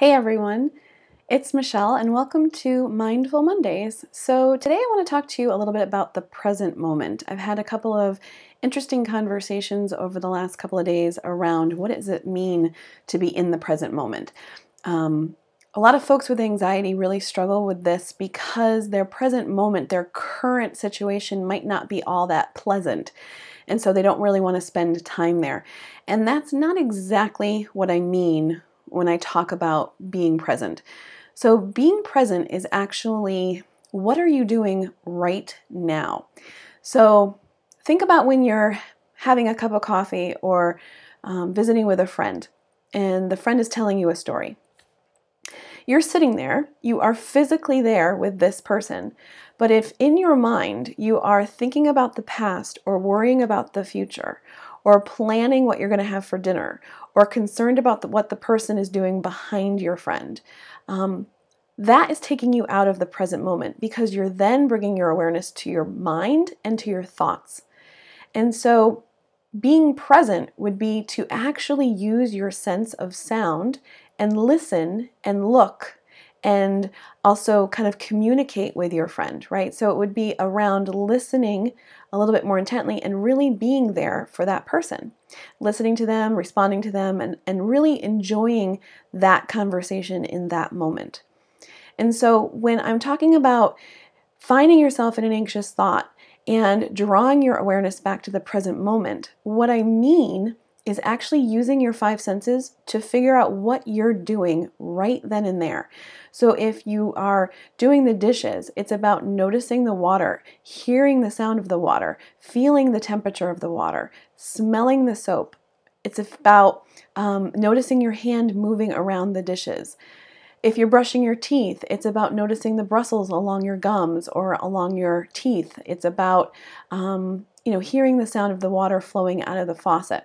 Hey everyone, it's Michelle and welcome to Mindful Mondays. So, today I want to talk to you a little bit about the present moment. I've had a couple of interesting conversations over the last couple of days around what does it mean to be in the present moment. Um, a lot of folks with anxiety really struggle with this because their present moment, their current situation might not be all that pleasant. And so they don't really want to spend time there. And that's not exactly what I mean when I talk about being present. So, being present is actually what are you doing right now? So, think about when you're having a cup of coffee or um, visiting with a friend, and the friend is telling you a story. You're sitting there, you are physically there with this person, but if in your mind you are thinking about the past or worrying about the future or planning what you're going to have for dinner, or concerned about the, what the person is doing behind your friend. Um, that is taking you out of the present moment because you're then bringing your awareness to your mind and to your thoughts. And so, being present would be to actually use your sense of sound and listen and look and also kind of communicate with your friend, right? So it would be around listening a little bit more intently and really being there for that person, listening to them, responding to them, and, and really enjoying that conversation in that moment. And so when I'm talking about finding yourself in an anxious thought and drawing your awareness back to the present moment, what I mean is actually using your five senses to figure out what you're doing right then and there. So if you are doing the dishes, it's about noticing the water, hearing the sound of the water, feeling the temperature of the water, smelling the soap. It's about um, noticing your hand moving around the dishes. If you're brushing your teeth, it's about noticing the bristles along your gums or along your teeth. It's about, um, you know, hearing the sound of the water flowing out of the faucet.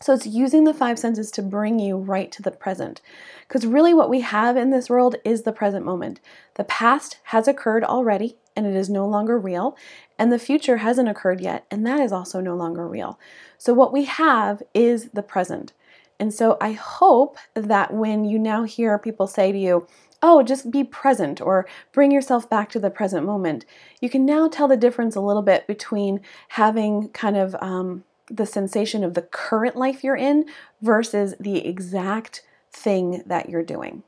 So it's using the five senses to bring you right to the present. Because really, what we have in this world is the present moment. The past has occurred already and it is no longer real, and the future hasn't occurred yet and that is also no longer real. So, what we have is the present. And so, I hope that when you now hear people say to you, oh, just be present or bring yourself back to the present moment. You can now tell the difference a little bit between having kind of um, the sensation of the current life you're in versus the exact thing that you're doing.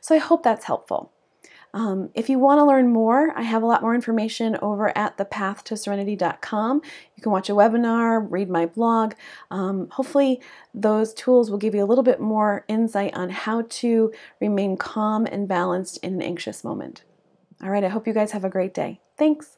So I hope that's helpful. Um, if you want to learn more, I have a lot more information over at thepathtoserenity.com. You can watch a webinar, read my blog. Um, hopefully, those tools will give you a little bit more insight on how to remain calm and balanced in an anxious moment. All right, I hope you guys have a great day. Thanks.